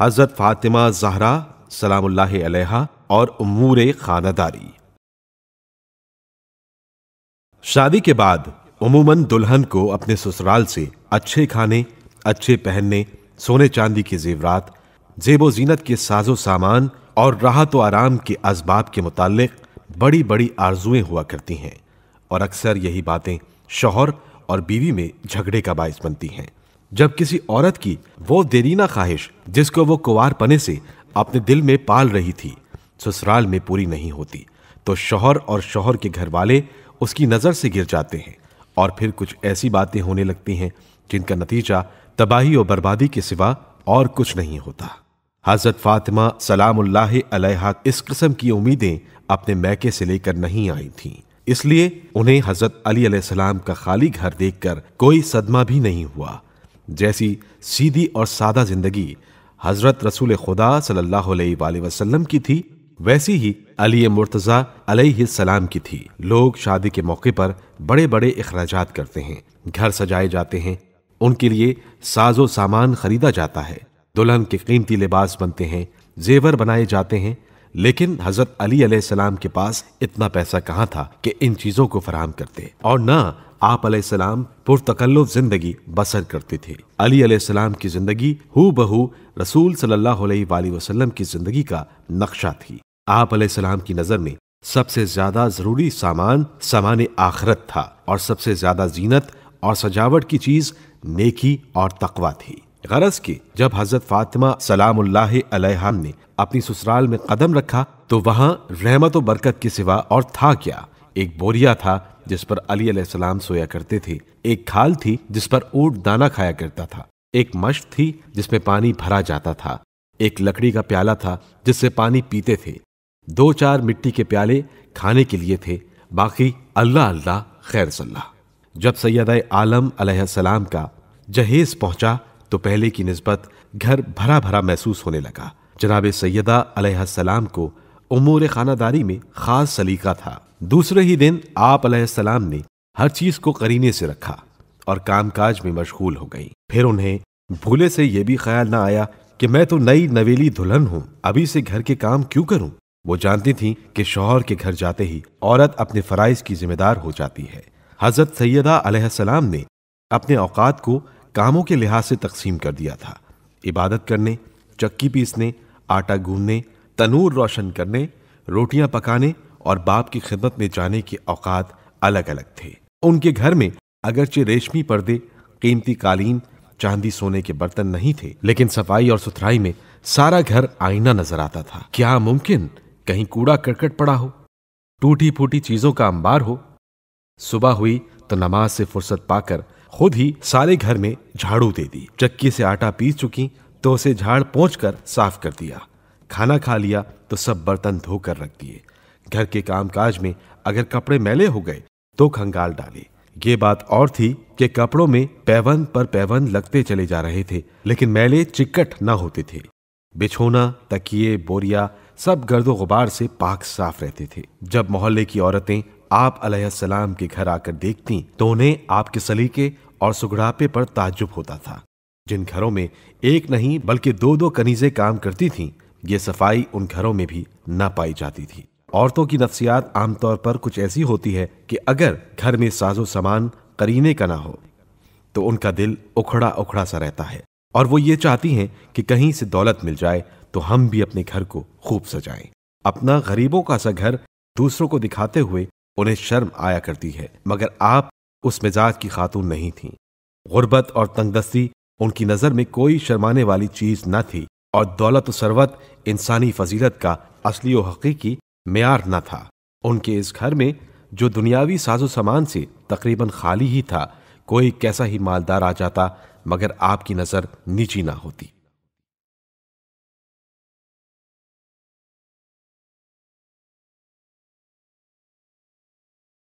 हज़रत फ़ातिमा जहरा सलाम्ला और उमूर खानादारी शादी के बाद उमूमन दुल्हन को अपने ससुराल से अच्छे खाने अच्छे पहनने सोने चांदी के जेवरात जेबो जीनत के साजो सामान और राहत व आराम के असबाब के मुतालिक बड़ी बड़ी आरजुएं हुआ करती हैं और अक्सर यही बातें शोहर और बीवी में झगड़े का बायस बनती हैं जब किसी औरत की वो देरीना ख्वाहिश जिसको वो कुवार पने से अपने दिल में पाल रही थी ससुराल में पूरी नहीं होती तो शोहर और शोहर के घर वाले उसकी नज़र से गिर जाते हैं और फिर कुछ ऐसी बातें होने लगती हैं जिनका नतीजा तबाही और बर्बादी के सिवा और कुछ नहीं होता हज़रत फातिमा सलाम इस किस्म की उम्मीदें अपने मैके से लेकर नहीं आई थीं इसलिए उन्हें हज़रत अली सलाम का खाली घर देखकर कोई सदमा भी नहीं हुआ जैसी सीधी और सादा जिंदगी हजरत रसूल खुदा सल्लल्लाहु अलैहि वसल्लम की थी वैसी ही अली मुर्तज़ा सलाम की थी लोग शादी के मौके पर बड़े बड़े अखराज करते हैं घर सजाए जाते हैं उनके लिए साजो सामान खरीदा जाता है दुल्हन के कीमती लिबास बनते हैं जेवर बनाए जाते हैं लेकिन हजरत अली सलाम के पास इतना पैसा कहाँ था कि इन चीज़ों को फराहम करते और न आप सलाम पुरतकल्लुफ जिंदगी बसर करते थे अली सलाम की जिंदगी हु बहु रसूल सल्लल्लाहु अलैहि वसल्लम की जिंदगी का नक्शा थी आप सलाम की नज़र में सबसे ज्यादा जरूरी सामान सामान आखरत था और सबसे ज्यादा जीनत और सजावट की चीज नेकी और तकवा थी गरज के जब हजरत फातिमा सलाम अलैहा ने अपनी ससुराल में कदम रखा तो वहाँ रहमत और बरकत के सिवा और था क्या एक बोरिया था जिस पर अली सलाम सोया करते थे एक खाल थी जिस पर ऊट दाना खाया करता था एक मश्क थी जिसमें पानी भरा जाता था एक लकड़ी का प्याला था जिससे पानी पीते थे दो चार मिट्टी के प्याले खाने के लिए थे बाकी अल्लाह अल्लाह खैर सल्लाह जब सैयद आलम सलाम का जहेज पहुंचा तो पहले की नस्बत घर भरा भरा महसूस होने लगा जनाब सैदा सलाम को उमूर खानादारी में ख़ास सलीका था दूसरे ही दिन आप सलाम ने हर चीज को करीने से रखा और कामकाज में मशगूल हो गई फिर उन्हें भूले से यह भी ख्याल ना आया कि मैं तो नई नवेली दुल्हन हूं अभी से घर के काम क्यों करूं वो जानती थी कि शोहर के घर जाते ही औरत अपने फ़राइज की जिम्मेदार हो जाती है हज़रत सैदा ने अपने औकात को कामों के लिहाज से तकसीम कर दिया था इबादत करने चक्की पीसने आटा गूंदने तनूर रोशन करने रोटियां पकाने और बाप की खिदमत में जाने के औकात अलग अलग थे उनके घर में अगरचे रेशमी पर्दे कीमती कालीन चांदी सोने के बर्तन नहीं थे लेकिन सफाई और सुथराई में सारा घर आईना नजर आता था क्या मुमकिन कहीं कूड़ा करकट पड़ा हो टूटी फूटी चीजों का अंबार हो सुबह हुई तो नमाज से फुर्सत पाकर खुद ही सारे घर में झाड़ू दे दी चक्की से आटा पीस चुकी तो उसे झाड़ पहुंच कर साफ कर दिया खाना खा लिया तो सब बर्तन धोकर रख दिए घर के कामकाज में अगर कपड़े मैले हो गए तो खंगाल डाले ये बात और थी कि कपड़ों में पैवन पर पैवन लगते चले जा रहे थे लेकिन मैले चिकट न होते थे बिछोना तकिए बोरिया सब गर्दो गुबार से पाक साफ रहते थे जब मोहल्ले की औरतें आप अलैहिस्सलाम के घर आकर देखती तो उन्हें आपके सलीके और सुगड़ापे पर ताज्जुब होता था जिन घरों में एक नहीं बल्कि दो दो कनीजें काम करती थीं ये सफाई उन घरों में भी न पाई जाती थी औरतों की नफ्सियात आमतौर पर कुछ ऐसी होती है कि अगर घर में साजो सामान करीने का ना हो तो उनका दिल उखड़ा उखड़ा सा रहता है और वो ये चाहती हैं कि कहीं से दौलत मिल जाए तो हम भी अपने घर को खूब सजाएं अपना गरीबों का सा घर दूसरों को दिखाते हुए उन्हें शर्म आया करती है मगर आप उस मिजाज की खातून नहीं थी गुर्बत और तंगदस्ती उनकी नज़र में कोई शर्माने वाली चीज़ न थी और दौलत सरवत इंसानी फजीलत का असली व हकीकी मैार न था उनके इस घर में जो दुनियावी साजो सामान से तकरीबन खाली ही था कोई कैसा ही मालदार आ जाता मगर आपकी नज़र नीची ना होती